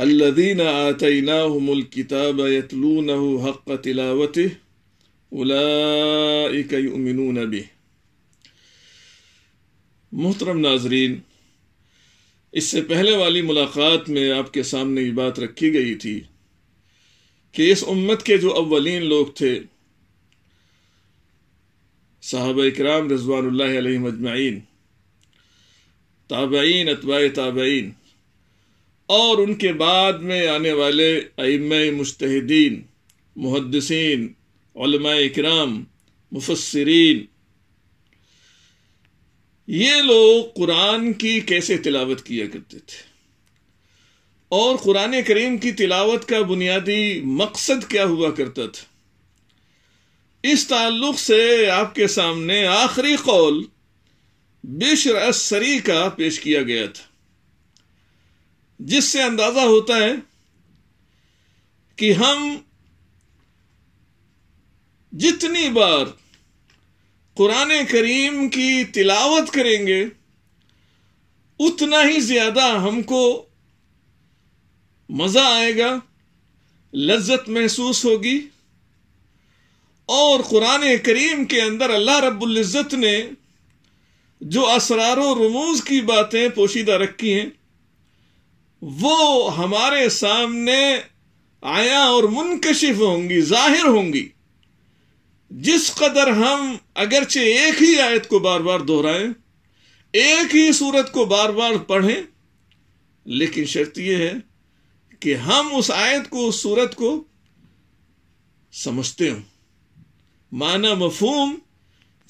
الذين آتيناهم الكتاب يتلونه حق تلاوته उलाइक उमिनून भी मोहतरम नाजरीन इससे पहले वाली मुलाकात में आपके सामने ये बात रखी गई थी कि इस उम्मत के जो अव्वलीन लोग थे साहब कराम रजवान अजमाइन ताबीन अतवा ताबीन और उनके बाद में आने वाले अम मुश्तिन मुहदसिन कराम मुफसरीन ये लोग कुरान की कैसे तिलावत किया करते थे और कुरान करीम की तिलावत का बुनियादी मकसद क्या हुआ करता था इस ताल्लुक से आपके सामने आखिरी कौल बिशर असरी का पेश किया गया था जिससे अंदाजा होता है कि हम जितनी बार कुरान करीम की तिलावत करेंगे उतना ही ज़्यादा हमको मज़ा आएगा लज्जत महसूस होगी और कुरान करीम के अंदर अल्लाह रब्बुल्ज़त ने जो असरार रमूज़ की बातें पोशीदा रखी हैं वो हमारे सामने आया और मुनकशिफ होंगी जाहिर होंगी जिस कदर हम अगरचे एक ही आयत को बार बार दोहराएं एक ही सूरत को बार बार पढ़ें लेकिन शर्त यह है कि हम उस आयत को उस सूरत को समझते हो माना मफहूम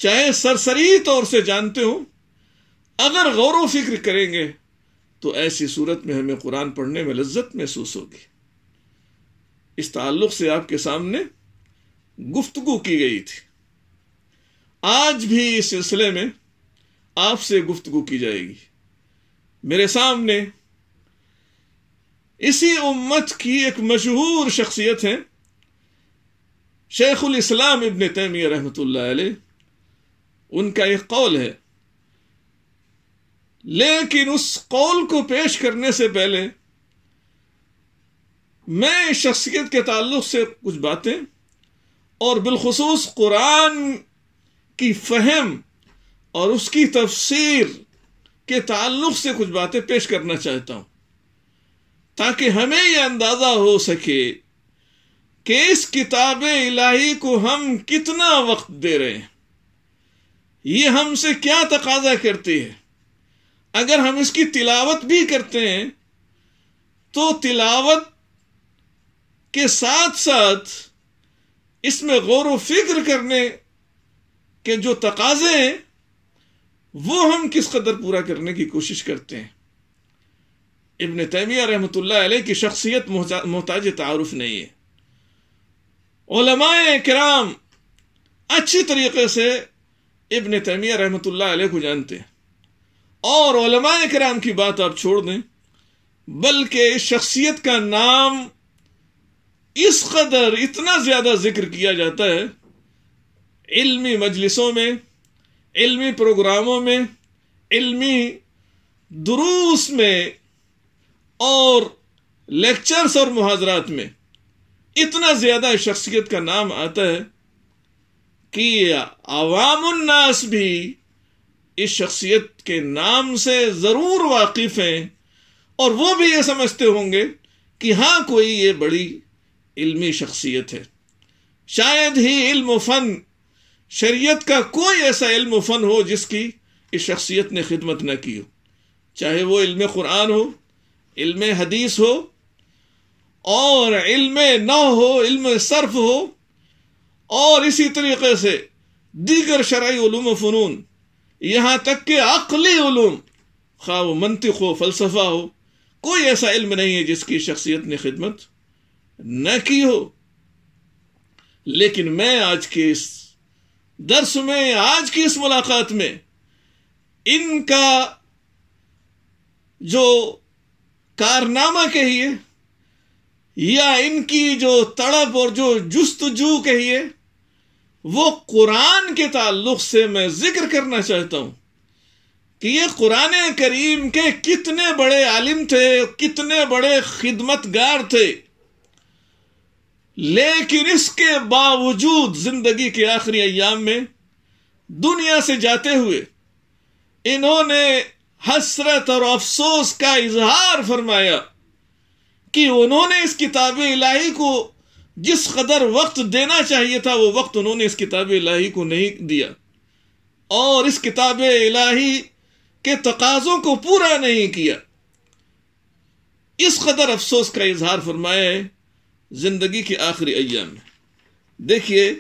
चाहे सरसरी तौर से जानते हो अगर गौर व फिक्र करेंगे तो ऐसी सूरत में हमें कुरान पढ़ने में लज्जत महसूस होगी इस ताल्लुक से आपके सामने गुफ्तगु की गई थी आज भी इस सिलसिले में आपसे गुफ्तगु की जाएगी मेरे सामने इसी उम्मत की एक मशहूर शख्सियत है शेखुल इस्लाम इबन तैमिया रहमतुल्लाह अलैह उनका एक कौल है लेकिन उस कौल को पेश करने से पहले मैं इस शख्सियत के ताल्लुक से कुछ बातें और बिलखसूस कुरान की फहम और उसकी तफसीर के ताल्लुक से कुछ बातें पेश करना चाहता हूं ताकि हमें यह अंदाज़ा हो सके कि इस किताब इलाही को हम कितना वक्त दे रहे हैं ये हमसे क्या तकाजा करती है अगर हम इसकी तिलावत भी करते हैं तो तिलावत के साथ साथ इसमें गौर व फिक्र करने के जो तकाजे हैं वो हम किस कदर पूरा करने की कोशिश करते हैं इबन तैमिया रहमत की शख्सियत मोहताज तारफ नहीं है ओलमाए कराम अच्छी तरीके से इबन तैमिया रहमत को जानते हैं और कराम की बात आप छोड़ दें बल्कि शख्सियत का नाम इस कदर इतना ज्यादा जिक्र किया जाता है इल्मी मजलिसों में इल्मी प्रोग्रामों में इल्मी दुरूस में और लेक्चर्स और मुहाजरात में इतना ज्यादा शख्सियत का नाम आता है कि आवामनास भी इस शख्सियत के नाम से ज़रूर वाकिफ़ हैं और वो भी ये समझते होंगे कि हाँ कोई ये बड़ी इल्मी शख्सियत है शायद ही इल्म फ़न शरीयत का कोई ऐसा इल्म फ़न हो जिसकी इस शख्सियत ने खिदमत न की हो चाहे वो इल्म कुरान हो इल्म हदीस हो और इल्म न हो इल्म सर्फ हो और इसी तरीके से दीगर शराय फ़नून यहाँ तक कि अकली ूम खा वो मनतिक हो फलसफा हो कोई ऐसा इल्म नहीं है जिसकी शख्सियत ने खिदमत न की हो लेकिन मैं आज के इस दर्स में आज की इस मुलाकात में इनका जो कारनामा कहिए या इनकी जो तड़प और जो जुस्तजू कहिए वो कुरान के ताल्लुक से मैं जिक्र करना चाहता हूं कि ये कुरान करीम के कितने बड़े आलिम थे कितने बड़े खिदमतगार थे लेकिन इसके बावजूद जिंदगी के आखिरी अयाम में दुनिया से जाते हुए इन्होंने हसरत और अफसोस का इजहार फरमाया कि उन्होंने इस किताब इलाही को जिस कदर वक्त देना चाहिए था वो वक्त उन्होंने इस किताब इलाही को नहीं दिया और इस किताब इलाही के तकाजों को पूरा नहीं किया इस कदर अफसोस का इजहार फरमाए जिंदगी के आखिरी अयाम में देखिए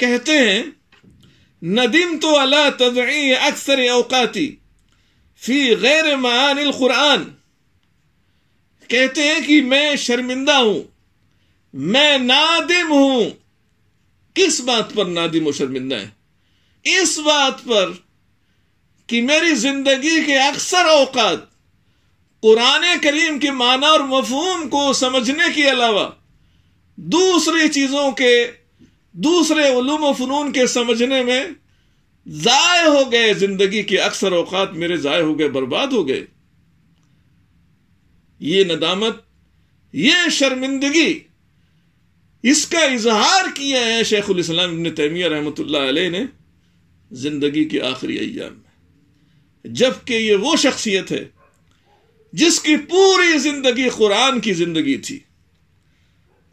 कहते हैं नदीम तो अला तजी अक्सर अवकाती फी गैर मान कुरान कहते हैं कि मैं शर्मिंदा हूं मैं नादिम हूं किस बात पर नादिम और शर्मिंदा है इस बात पर कि मेरी जिंदगी के अक्सर औकात कुरान करीम के माना और मफहूम को समझने के अलावा दूसरी चीज़ों के दूसरे उलूम फ़नून के समझने में ज़ाय हो गए ज़िंदगी के अक्सर औकात मेरे ज़ाय हो गए बर्बाद हो गए ये नदामत ये शर्मिंदगी इसका इजहार किया है शेखुल इस्लाम इबन तैमिया रहमत ने जिंदगी के आखिरी अयाम में जबकि ये वो शख्सियत है जिसकी पूरी जिंदगी कुरान की जिंदगी थी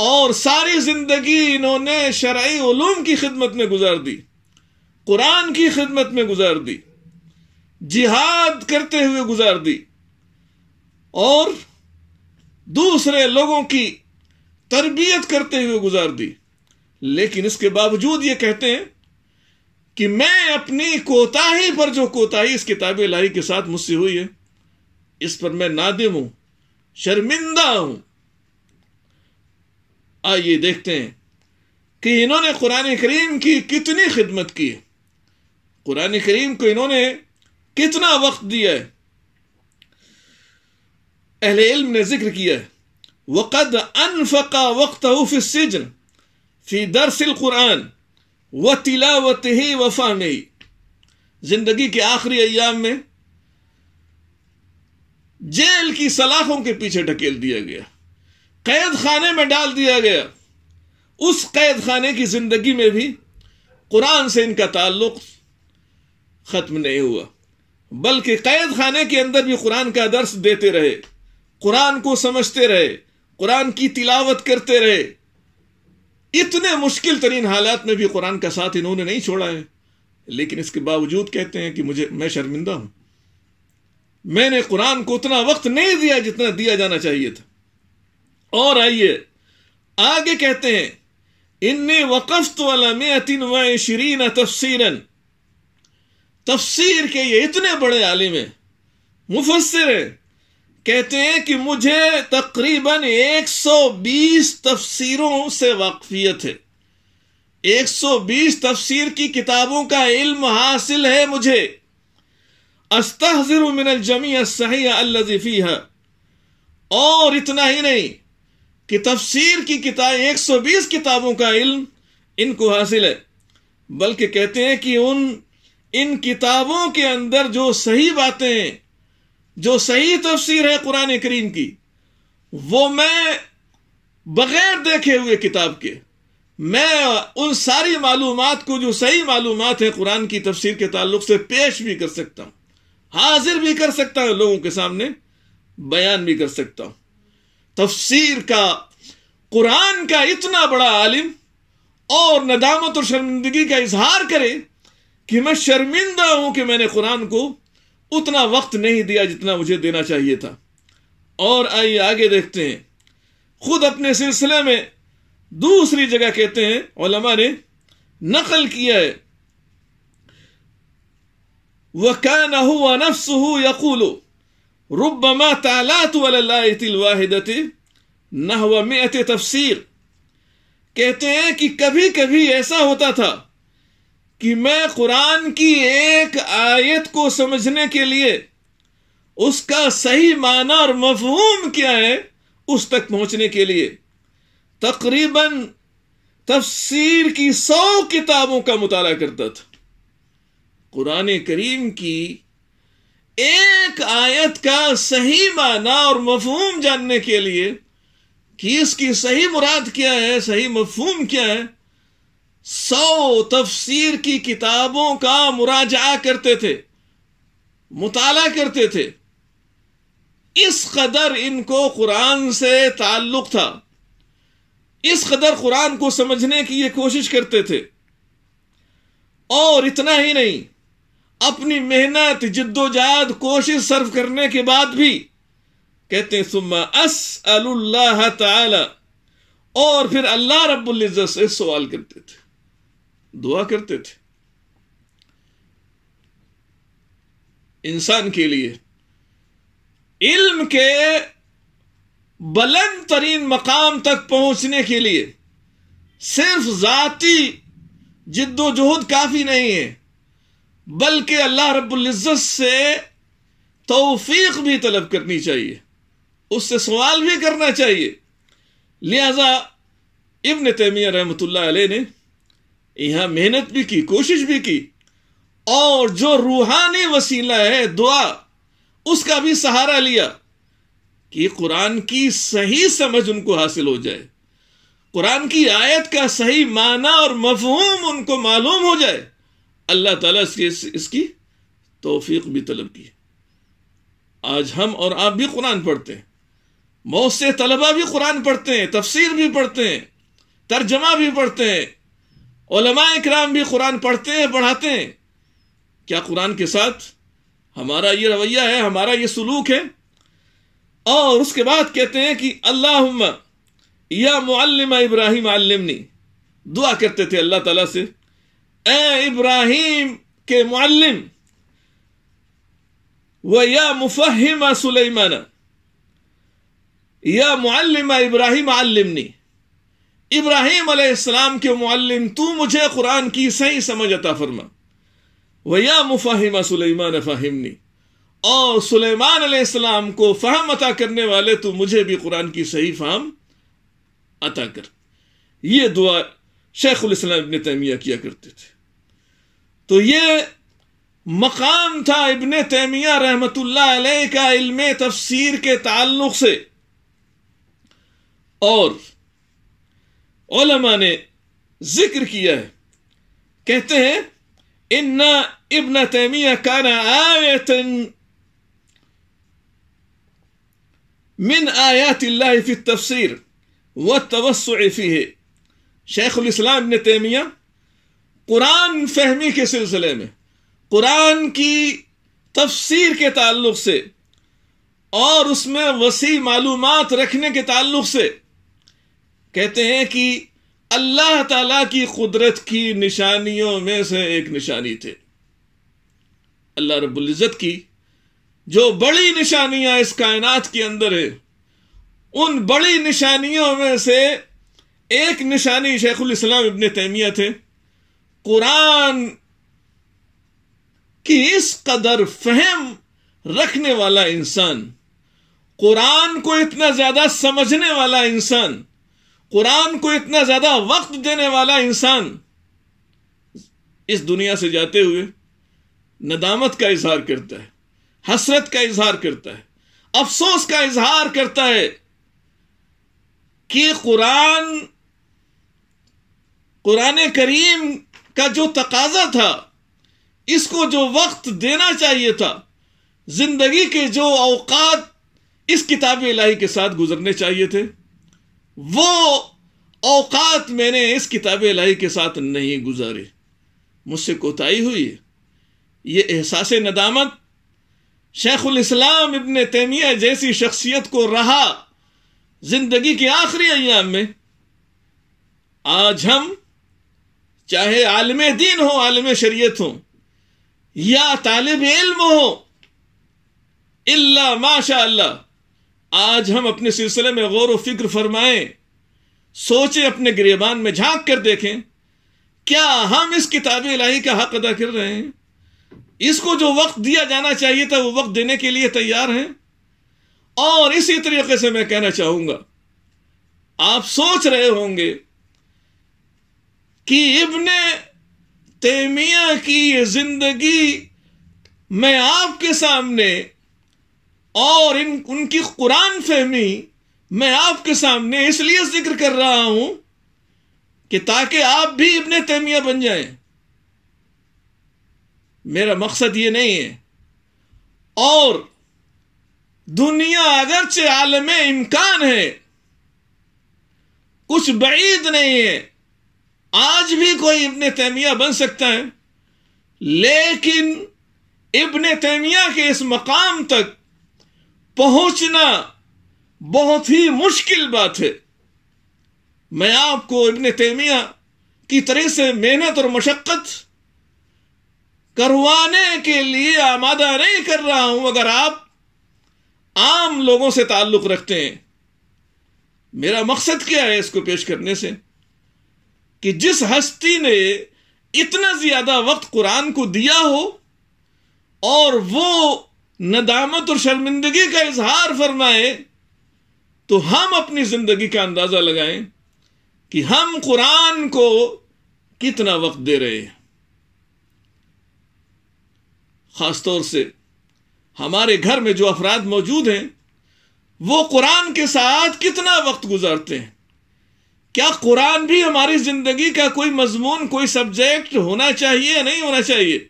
और सारी जिंदगी इन्होंने शराय ओलूम की खिदमत में गुजार दी कुरान की खिदमत में गुजार दी जिहाद करते हुए गुजार दी और दूसरे लोगों की तरबियत करते हुए गुजार दी लेकिन इसके बावजूद ये कहते हैं कि मैं अपनी कोताही पर जो कोताही इस किताब लाही के साथ मुझसे हुई है इस पर मैं नादिम हूं शर्मिंदा हूं आइए देखते हैं कि इन्होंने कुरान करीम की कितनी खिदमत की है कुरान करीम को इन्होंने कितना वक्त दिया है अहले इल्म ने जिक्र किया है वक़द अनफ़ा वक्त फिसजन फ़ी दरसिल कुरान व तिलावत ही वफ़ा नहीं ज़िंदगी के आखिरी अयाम में जेल की सलाखों के पीछे ढकेल दिया गया कैद खाने में डाल दिया गया उस कैद खाने की ज़िंदगी में भी कुरान से इनका ताल्लुक ख़त्म नहीं हुआ बल्कि कैद खाने के अंदर भी कुरान का दर्श देते रहे कुरान को समझते रहे कुरान की तिलावत करते रहे इतने मुश्किल तरीन हालात में भी कुरान का साथ इन्होंने नहीं छोड़ा है लेकिन इसके बावजूद कहते हैं कि मुझे मैं शर्मिंदा हूं मैंने कुरान को उतना वक्त नहीं दिया जितना दिया जाना चाहिए था और आइए आगे कहते हैं इन वक़्त वाला में अतिन व शरीन तफसीरन तफसीर के ये इतने बड़े आलिम है मुफसर है कहते हैं कि मुझे तकरीबन 120 तफसीरों से वाकफियत है 120 तफसीर की किताबों का इल्म हासिल है मुझे अस्तहजर मिनल जमी सही अल्लजीफी है और इतना ही नहीं कि तफसीर की किताब 120 किताबों का इल्म इनको हासिल है बल्कि कहते हैं कि उन इन किताबों के अंदर जो सही बातें हैं जो सही तफसीर है कुरान करीम की वो मैं बगैर देखे हुए किताब के मैं उन सारी मालूम को जो सही मालूम है कुरान की तफसीर के ताल्लुक से पेश भी कर सकता हूँ हाजिर भी कर सकता हूँ लोगों के सामने बयान भी कर सकता हूँ तफसीर का कुरान का इतना बड़ा आलिम और नदामत और शर्मिंदगी का इजहार करे कि मैं शर्मिंदा हूं कि मैंने कुरान को उतना वक्त नहीं दिया जितना मुझे देना चाहिए था और आइए आगे देखते हैं खुद अपने सिलसिले में दूसरी जगह कहते हैं ओलमा ने नकल किया है वह क्या ना हो नफ्स हो यकूलो रुबमा तालात वाहिदत नहवा में कहते हैं कि कभी कभी ऐसा होता था कि मैं कुरान की एक आयत को समझने के लिए उसका सही माना और मफहूम क्या है उस तक पहुंचने के लिए तकरीबन तफसीर की सौ किताबों का मुताला करता था कुरान करीम की एक आयत का सही माना और मफहूम जानने के लिए कि इसकी सही मुराद क्या है सही मफहूम क्या है सौ तफसीर की किताबों का मुराजा करते थे मुताला करते थे इस कदर इनको कुरान से ताल्लुक था इस कदर कुरान को समझने की ये कोशिश करते थे और इतना ही नहीं अपनी मेहनत जिद्दोजहद कोशिश सर्व करने के बाद भी कहते हैं सुम्मा अस अल्लाह ताला और फिर अल्लाह रब्बुल इज़्ज़त से सवाल करते थे दुआ करते थे इंसान के लिए इल्म के बुलंद तरीन मकाम तक पहुंचने के लिए सिर्फ जाती जिद्दोजहद काफी नहीं है बल्कि अल्लाह रबुल्जत से तोफीक भी तलब करनी चाहिए उससे सवाल भी करना चाहिए लिहाजा इब्न तैमिया रहमतुल्लाह अलैह ने यहां मेहनत भी की कोशिश भी की और जो रूहानी वसीला है दुआ उसका भी सहारा लिया कि कुरान की सही समझ उनको हासिल हो जाए कुरान की आयत का सही माना और मफहूम उनको मालूम हो जाए अल्लाह ताला इसकी, इसकी तोफीक भी तलब की आज हम और आप भी कुरान पढ़ते हैं मौत से तलबा भी कुरान पढ़ते हैं तफसीर भी पढ़ते हैं तर्जमा भी पढ़ते हैं कराम भी कुरान पढ़ते हैं पढ़ाते हैं क्या कुरान के साथ हमारा ये रवैया है हमारा ये सलूक है और उसके बाद कहते हैं कि अल्लाह या मुआलम इब्राहिम आलमनी दुआ करते थे अल्लाह ताला से ए इब्राहिम के मुआलम व या मुफहिम सुलेमान या मुल्लम इब्राहिम आलमनी इब्राहिम अलैहिस्सलाम के मुअल्लिम तू मुझे कुरान की सही समझ अता फरमा वया मुफाहिमा सुलेमान फ़ाहिमनी और सुलेमान अलैहिस्सलाम को फ़हम अता करने वाले तू मुझे भी कुरान की सही फ़हम अता कर ये दुआ इस्लाम इब्ने तैमिया किया करते थे तो ये मकाम था इबन तैमिया रहमतुल्ला अलैह का इल्म तफसीर के ताल्लुक से और ओलमा ने जिक्र किया है कहते हैं इन्ना इब्न तैमिया काना आयतन من آيات फी في व والتوسع فيه शेख इस्लाम ने तैमिया कुरान फहमी के सिलसिले में कुरान की तफसीर के ताल्लुक से और उसमें वसी मालूम रखने के ताल्लुक से कहते हैं कि अल्लाह ताला की कुदरत की निशानियों में से एक निशानी थे अल्लाह रबुल्ज़त की जो बड़ी निशानियां इस कायनात के अंदर है उन बड़ी निशानियों में से एक निशानी शेखुल इस्लाम इबन तैमिया थे कुरान की इस कदर फहम रखने वाला इंसान कुरान को इतना ज्यादा समझने वाला इंसान कुरान को इतना ज्यादा वक्त देने वाला इंसान इस दुनिया से जाते हुए नदामत का इजहार करता है हसरत का इजहार करता है अफसोस का इजहार करता है कि कुरान कुरान करीम का जो तकाजा था इसको जो वक्त देना चाहिए था जिंदगी के जो अवकात इस किताब इलाही के साथ गुजरने चाहिए थे वो औकात मैंने इस किताब लाई के साथ नहीं गुजारे मुझसे कोताही हुई है ये एहसास नदामत शेखुल इस्लाम इबन तैमिया जैसी शख्सियत को रहा जिंदगी के आखिरी अयाम में आज हम चाहे आलम दीन हो आलम शरीयत हो या तालब इल्म हो इल्ला माशा अल्लाह आज हम अपने सिलसिले में गौर व फिक्र फरमाएं सोचें अपने गिरेबान में झांक कर देखें क्या हम इस किताब इलाही का हक अदा कर रहे हैं इसको जो वक्त दिया जाना चाहिए था वो वक्त देने के लिए तैयार हैं और इसी तरीके से मैं कहना चाहूंगा आप सोच रहे होंगे कि इब्ने तेमिया की जिंदगी मैं आपके सामने और इन उनकी कुरान फहमी मैं आपके सामने इसलिए जिक्र कर रहा हूं कि ताकि आप भी इबन तैमिया बन जाए मेरा मकसद ये नहीं है और दुनिया अगरचे आलम इम्कान है कुछ बईद नहीं है आज भी कोई इबन तैमिया बन सकता है लेकिन इबन तैमिया के इस मकाम तक पहुंचना बहुत ही मुश्किल बात है मैं आपको इबन तैमिया की तरह से मेहनत और मशक्क़त करवाने के लिए आमादा नहीं कर रहा हूं अगर आप आम लोगों से ताल्लुक रखते हैं मेरा मकसद क्या है इसको पेश करने से कि जिस हस्ती ने इतना ज्यादा वक्त कुरान को दिया हो और वो नदामत और शर्मिंदगी का इजहार फरमाए तो हम अपनी जिंदगी का अंदाजा लगाए कि हम कुरान को कितना वक्त दे रहे हैं खासतौर से हमारे घर में जो अफराद मौजूद हैं वो कुरान के साथ कितना वक्त गुजारते हैं क्या कुरान भी हमारी जिंदगी का कोई मजमून कोई सब्जेक्ट होना चाहिए या नहीं होना चाहिए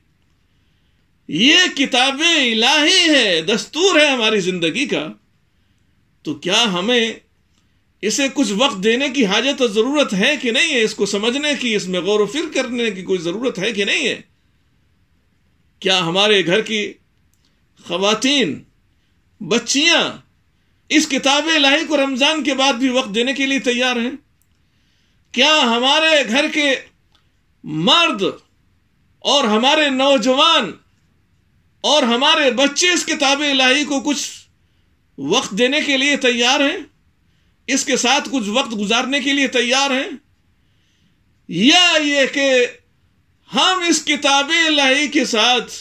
ये किताबें इलाही है दस्तूर है हमारी जिंदगी का तो क्या हमें इसे कुछ वक्त देने की हाजत और ज़रूरत है कि नहीं है इसको समझने की इसमें गौर फिर करने की कोई ज़रूरत है कि नहीं है क्या हमारे घर की खातन बच्चियां इस किताब लाही को रमज़ान के बाद भी वक्त देने के लिए तैयार हैं क्या हमारे घर के मर्द और हमारे नौजवान और हमारे बच्चे इस किताब इलाही को कुछ वक्त देने के लिए तैयार हैं इसके साथ कुछ वक्त गुजारने के लिए तैयार हैं या ये कि हम इस किताब इलाही के साथ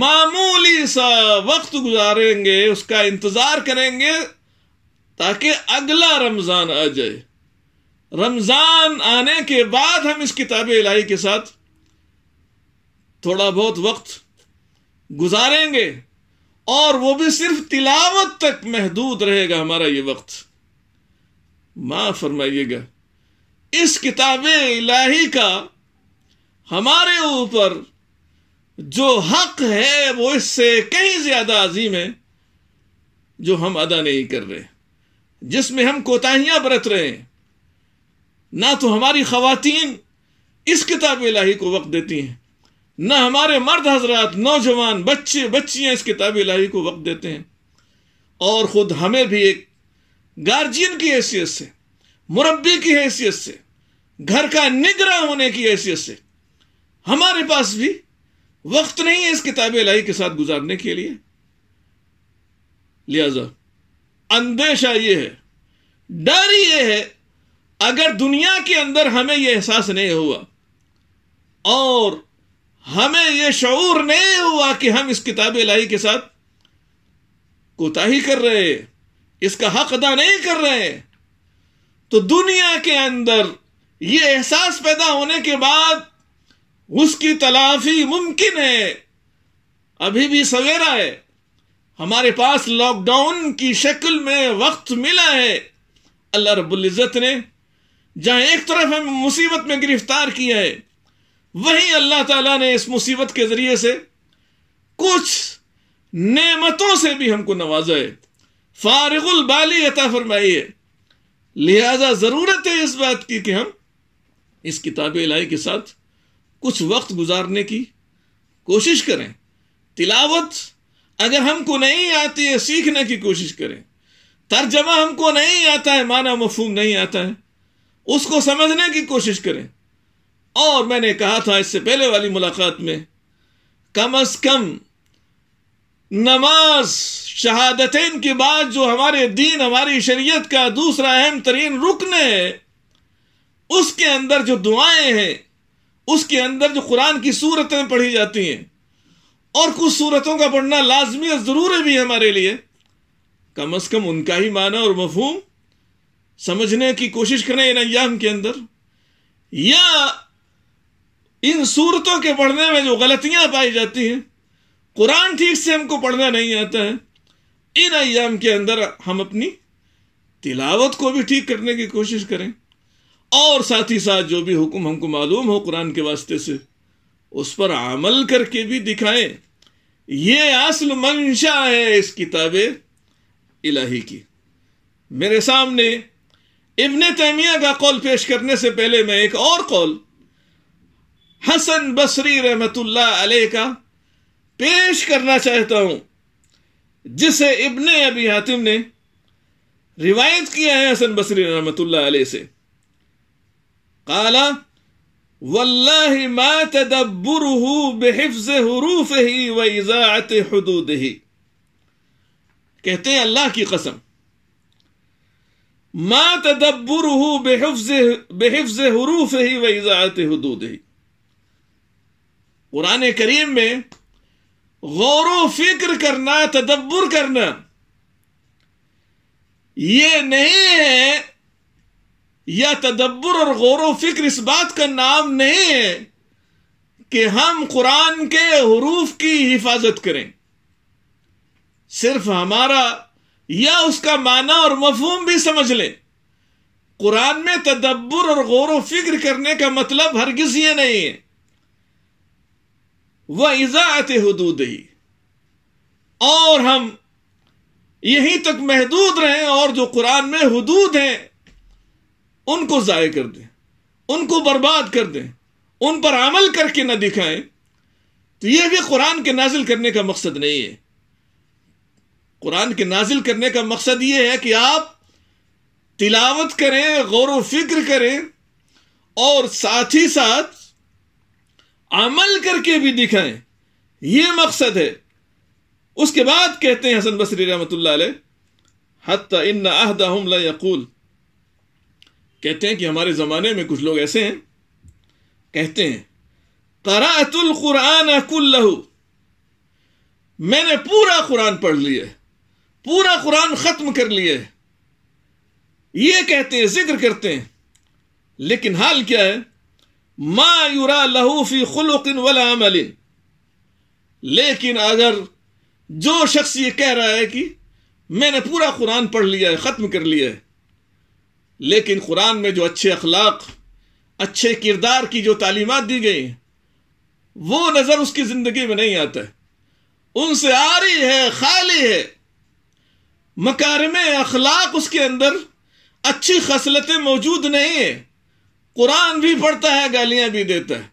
मामूली सा वक्त गुजारेंगे उसका इंतजार करेंगे ताकि अगला रमजान आ जाए रमजान आने के बाद हम इस किताब इलाही के साथ थोड़ा बहुत वक्त गुजारेंगे और वो भी सिर्फ तिलावत तक महदूद रहेगा हमारा ये वक्त माँ फरमाइएगा इस किताब इलाही का हमारे ऊपर जो हक है वो इससे कहीं ज्यादा अजीम है जो हम अदा नहीं कर रहे जिसमें हम कोताहियां बरत रहे हैं ना तो हमारी खातन इस किताब इलाही को वक्त देती हैं न हमारे मर्द हजरात नौजवान बच्चे बच्चियां इस किताब इलाही को वक्त देते हैं और ख़ुद हमें भी एक गार्जियन की हैसियत से मुरबी की हैसियत से घर का निगरा होने की हैसियत से हमारे पास भी वक्त नहीं है इस किताब इलाही के साथ गुजारने के लिए लिहाजा अंदेशा यह है डर यह है अगर दुनिया के अंदर हमें यह एहसास नहीं हुआ और हमें यह शूर नहीं हुआ कि हम इस किताब लाही के साथ कोताही कर रहे इसका हक अदा नहीं कर रहे तो दुनिया के अंदर यह एहसास पैदा होने के बाद उसकी तलाफी मुमकिन है अभी भी सवेरा है हमारे पास लॉकडाउन की शक्ल में वक्त मिला है अल्लाह रबुल्ज़त ने जहां एक तरफ हमें मुसीबत में गिरफ्तार किया है वहीं अल्लाह ताला ने इस मुसीबत के जरिए से कुछ नेमतों से भी हमको नवाजा है फारगुल बाली अता फरमाइए लिहाजा ज़रूरत है इस बात की कि हम इस किताब इलाही के साथ कुछ वक्त गुजारने की कोशिश करें तिलावत अगर हमको नहीं आती है सीखने की कोशिश करें तर्जमा हमको नहीं आता है माना मफहम नहीं आता है उसको समझने की कोशिश करें और मैंने कहा था इससे पहले वाली मुलाकात में कम अज कम नमाज शहादतें के बाद जो हमारे दीन हमारी शरीयत का दूसरा अहम तरीन रुकन है उसके अंदर जो दुआएं हैं उसके अंदर जो कुरान की सूरतें पढ़ी जाती हैं और कुछ सूरतों का पढ़ना लाजमी और जरूरी भी है हमारे लिए कम अज़ कम उनका ही माना और मफहूम समझने की कोशिश करें इन अयाम के अंदर या इन सूरतों के पढ़ने में जो गलतियां पाई जाती हैं कुरान ठीक से हमको पढ़ना नहीं आता है इन अयाम के अंदर हम अपनी तिलावत को भी ठीक करने की कोशिश करें और साथ ही साथ जो भी हुक्म हमको मालूम हो कुरान के वास्ते से उस पर अमल करके भी दिखाएं ये असल मंशा है इस किताब इलाही की मेरे सामने इब्ने तैमिया का कौल पेश करने से पहले मैं एक और कौल हसन बसरी रहमतुल्ला अलह का पेश करना चाहता हूं जिसे इबन अबी हातिम ने रिवायत किया है हसन बसरी रहमतुल्ला अलह से काला वल्लाहि मा तदब्बुरुहु बिहिफ्ज हुरूफिही व इजाअत हुदूदिही कहते हैं अल्लाह की कसम मा तदब्बुरुहु बिहिफ्ज हरूफ ही व हदूद ही कुरान करीम में गौर फिक्र करना तदब्बर करना ये नहीं है या तदब्बर और गौर फिक्र इस बात का नाम नहीं है कि हम कुरान के हरूफ की हिफाजत करें सिर्फ हमारा या उसका माना और मफहूम भी समझ लें कुरान में तदब्बर और गौर फिक्र करने का मतलब हरगिज ये नहीं है व इज़ात ही और हम यहीं तक महदूद रहें और जो कुरान में हदूद हैं उनको ज़ाय कर दें उनको बर्बाद कर दें उन पर अमल करके ना दिखाएं तो यह भी कुरान के नाजिल करने का मकसद नहीं है कुरान के नाजिल करने का मकसद ये है कि आप तिलावत करें गौर व फिक्र करें और साथ ही साथ अमल करके भी दिखाएं यह मकसद है उसके बाद कहते हैं हसन बसरी रहमत हत इन आहदा कहते हैं कि हमारे ज़माने में कुछ लोग ऐसे हैं कहते हैं करातुल कुरान अकुल्लहू मैंने पूरा कुरान पढ़ लिया पूरा कुरान ख़त्म कर लिए ये कहते हैं जिक्र करते हैं लेकिन हाल क्या है मायुरा लहूफी खुलकिन वला अमलिन लेकिन अगर जो शख्स ये कह रहा है कि मैंने पूरा कुरान पढ़ लिया है ख़त्म कर लिया है लेकिन कुरान में जो अच्छे अखलाक अच्छे किरदार की जो तालीमत दी गई हैं वो नज़र उसकी ज़िंदगी में नहीं आता है उनसे आ रही है खाली है मकारम अखलाक उसके अंदर अच्छी खसलतें मौजूद नहीं है कुरान भी पढ़ता है गालियां भी देता है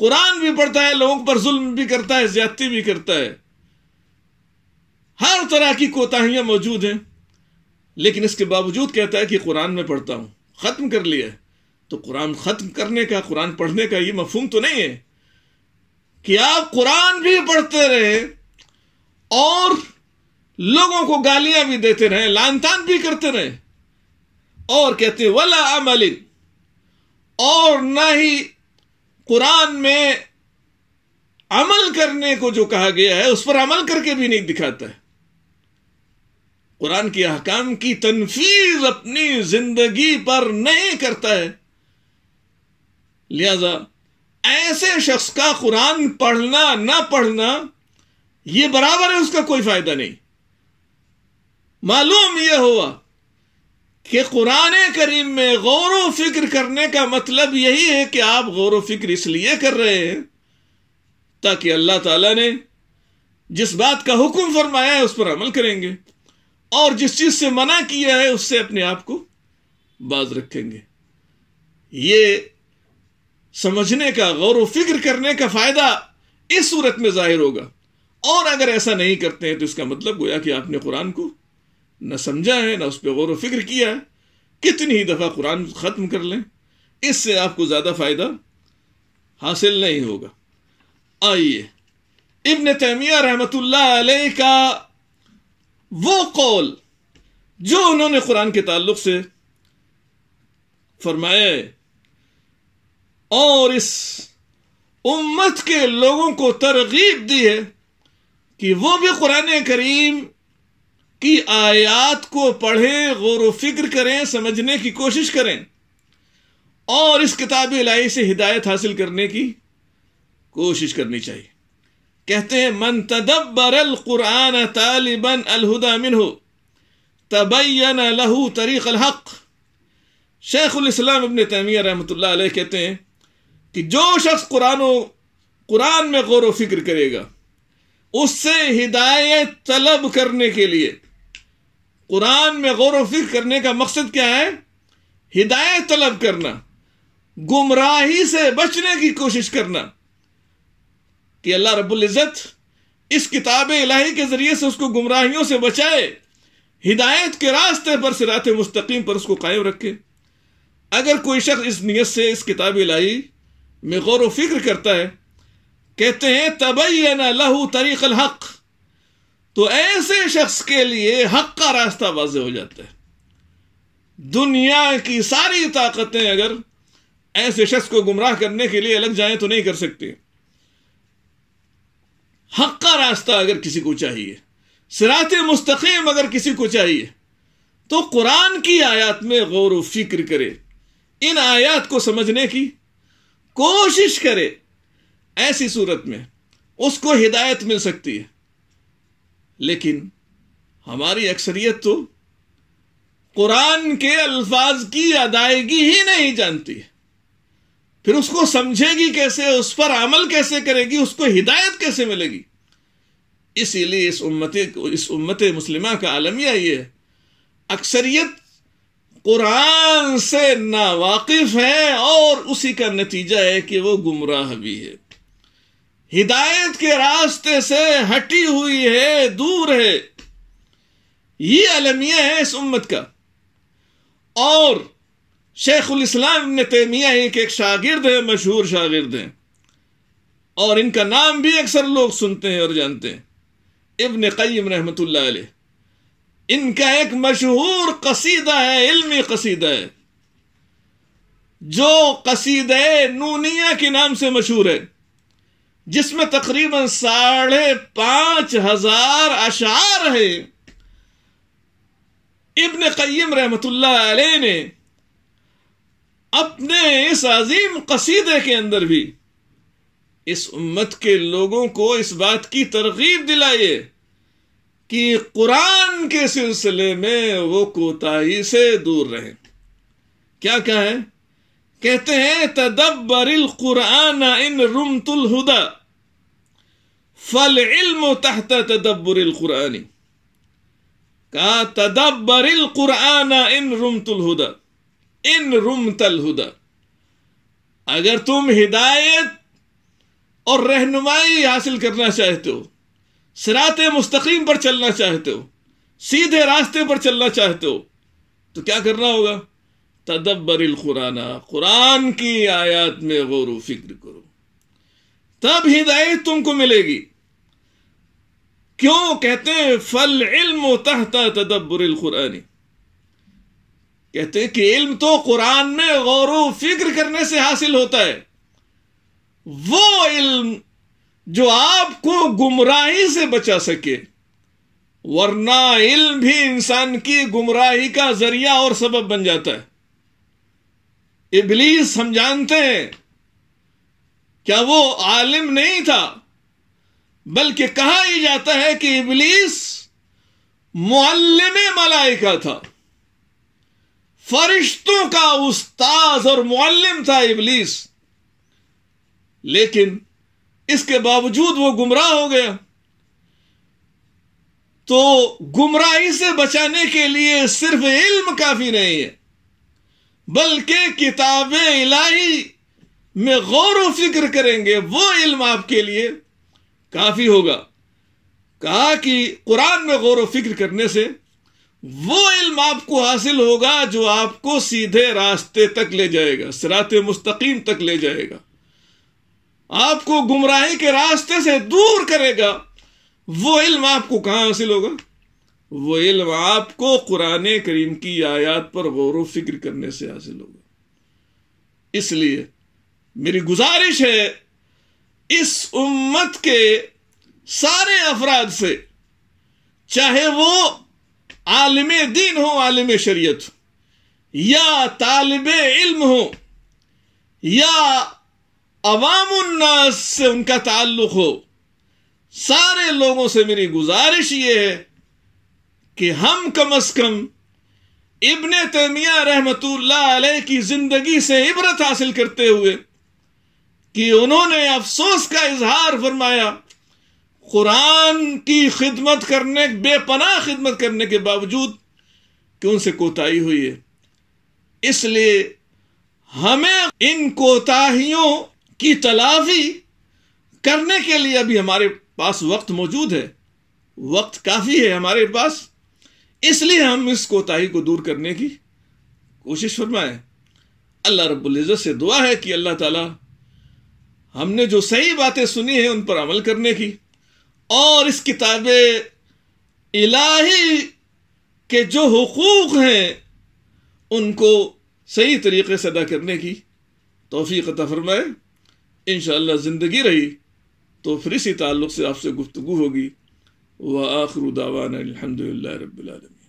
कुरान भी पढ़ता है लोगों पर जुल्म भी करता है ज्यादती भी करता है हर तरह की कोताहियां मौजूद हैं लेकिन इसके बावजूद कहता है कि कुरान में पढ़ता हूं खत्म कर लिया है तो कुरान खत्म करने का कुरान पढ़ने का ये मफहम तो नहीं है कि आप कुरान भी पढ़ते रहे और लोगों को गालियां भी देते रहे तान भी करते रहे और कहते वाला अमलिन और ना ही कुरान में अमल करने को जो कहा गया है उस पर अमल करके भी नहीं दिखाता है कुरान के अहकाम की तनफीज अपनी जिंदगी पर नहीं करता है लिहाजा ऐसे शख्स का कुरान पढ़ना ना पढ़ना यह बराबर है उसका कोई फायदा नहीं मालूम यह हुआ कि कुरान करीम में गौर व फिक्र करने का मतलब यही है कि आप गौर व फिक्र इसलिए कर रहे हैं ताकि अल्लाह ताला ने जिस बात का हुक्म फरमाया है उस पर अमल करेंगे और जिस चीज से मना किया है उससे अपने आप को बाज रखेंगे ये समझने का गौर व फिक्र करने का फायदा इस सूरत में जाहिर होगा और अगर ऐसा नहीं करते हैं तो इसका मतलब गोया कि आपने कुरान को न समझा है ना उस पर गौर फिक्र किया है कितनी ही दफ़ा कुरान ख़त्म कर लें इससे आपको ज़्यादा फ़ायदा हासिल नहीं होगा आइए इबन तैमिया रहमत का वो कौल जो उन्होंने कुरान के ताल्लुक से फरमाए और इस उम्मत के लोगों को तरगीब दी है कि वो भी कुरान करीम की आयात को पढ़ें गौर फिक्र करें समझने की कोशिश करें और इस किताब इलाही से हिदायत हासिल करने की कोशिश करनी चाहिए कहते हैं मन तदब्बर अल कुरान तालिबन अलहुदा मिन हो तबैन लहू तरीक हक शेखुलस्लाम इबन तैमिया रहमत कहते हैं कि जो शख्स कुरान कुरान में गौर व फिक्र करेगा उससे हिदायत तलब करने के लिए कुरान में गौर फिक्र करने का मकसद क्या है हिदायत तलब करना गुमराही से बचने की कोशिश करना कि अल्लाह रब्बुल इज़्ज़त इस किताब इलाही के ज़रिए से उसको गुमराहियों से बचाए हिदायत के रास्ते पर सिरात मुस्तकीम पर उसको कायम रखे अगर कोई शख्स इस नीयत से इस किताब इलाही में गौर व फिक्र करता है कहते हैं तबैन लहू तरीक़ल हक़ तो ऐसे शख्स के लिए हक का रास्ता वाज हो जाता है दुनिया की सारी ताकतें अगर ऐसे शख्स को गुमराह करने के लिए अलग जाए तो नहीं कर सकती हक का रास्ता अगर किसी को चाहिए सिरात मुस्तकीम अगर किसी को चाहिए तो कुरान की आयत में गौर व फिक्र करे इन आयत को समझने की कोशिश करे ऐसी सूरत में उसको हिदायत मिल सकती है लेकिन हमारी अक्सरियत तो कुरान के अल्फाज की अदायगी ही नहीं जानती है फिर उसको समझेगी कैसे उस पर अमल कैसे करेगी उसको हिदायत कैसे मिलेगी इसीलिए इस उम्मते इस उम्मत मुस्लिमा का आलमिया ये है अक्सरियत कुरान से नावाकिफ है और उसी का नतीजा है कि वो गुमराह भी है हिदायत के रास्ते से हटी हुई है दूर है ये अलमिया है इस उम्मत का और शेखुल इस्लाम ने तेमिया एक एक शागिर्द है मशहूर शागिर्द हैं और इनका नाम भी अक्सर लोग सुनते हैं और जानते हैं इबन कईम रहमत इनका एक मशहूर कसीदा है इल्मी कसीदा है जो कसीदे नूनिया के नाम से मशहूर है जिसमें तकरीबन साढ़े पांच हजार अशार है इब्न कईम रहमतुल्ला अलैह ने अपने इस अजीम कसीदे के अंदर भी इस उम्मत के लोगों को इस बात की तरगीब दिलाई कि कुरान के सिलसिले में वो कोताही से दूर रहें क्या क्या है کہتے ہیں تدبر القرآن ان رمت الهدى فالعلم تحت تدبر القرآن کہا تدبر القرآن ان رمت الهدى ان رمت الهدى اگر تم ہدایت اور رہنمائی حاصل کرنا چاہتے ہو سرات مستقیم پر چلنا چاہتے ہو سیدھے راستے پر چلنا چاہتے ہو تو کیا کرنا ہوگا؟ तदब्बर कुराना कुरान की आयत में गौर फिक्र करो तब हिदायत तुमको मिलेगी क्यों कहते हैं फल इल्म तहता तदब्बर कुरानी कहते कि इल्म तो कुरान में गौर फिक्र करने से हासिल होता है वो इल्म जो आपको गुमराही से बचा सके वरना इल्म भी इंसान की गुमराही का जरिया और सबब बन जाता है इबलीस हम जानते हैं क्या वो आलिम नहीं था बल्कि कहा ही जाता है कि इबलीस मुअल्लिम मलाइका था फरिश्तों का उस्ताद और मुअल्लिम था इबलीस लेकिन इसके बावजूद वो गुमराह हो गया तो गुमराही से बचाने के लिए सिर्फ इल्म काफी नहीं है बल्कि किताब इलाही में गौर व फिक्र करेंगे वो इल्म आपके लिए काफ़ी होगा कहा कि कुरान में गौर व फिक्र करने से वो इल्म आपको हासिल होगा जो आपको सीधे रास्ते तक ले जाएगा सिरात मुस्तकीम तक ले जाएगा आपको गुमराही के रास्ते से दूर करेगा वो इल्म आपको कहाँ हासिल होगा वो इल्म आपको कुरान करीम की आयात पर गौर व फिक्र करने से हासिल होगा इसलिए मेरी गुजारिश है इस उम्मत के सारे अफराद से चाहे वो आलिम दीन हो आलिम शरीयत हो या तालब इल्म हो या अवामनास से उनका ताल्लुक हो सारे लोगों से मेरी गुजारिश ये है कि हम कम अज कम इबन तैमिया रहमत की जिंदगी से इबरत हासिल करते हुए कि उन्होंने अफसोस का इजहार फरमाया कुरान की खिदमत करने बेपनाह खिदमत करने के बावजूद कि उनसे कोताही हुई है इसलिए हमें इन कोताहियों की तलाफी करने के लिए अभी हमारे पास वक्त मौजूद है वक्त काफ़ी है हमारे पास इसलिए हम इस कोताही को दूर करने की कोशिश फरमाए अल्लाह रब्ज़त से दुआ है कि अल्लाह ताला हमने जो सही बातें सुनी हैं उन पर अमल करने की और इस किताब इलाही के जो हकूक़ हैं उनको सही तरीके से अदा करने की तोफ़ी अता फरमाए इन ज़िंदगी रही तो फिर इसी ताल्लुक़ से आपसे गुफ्तु होगी Ve ahiru davana elhamdülillahi rabbil alemin.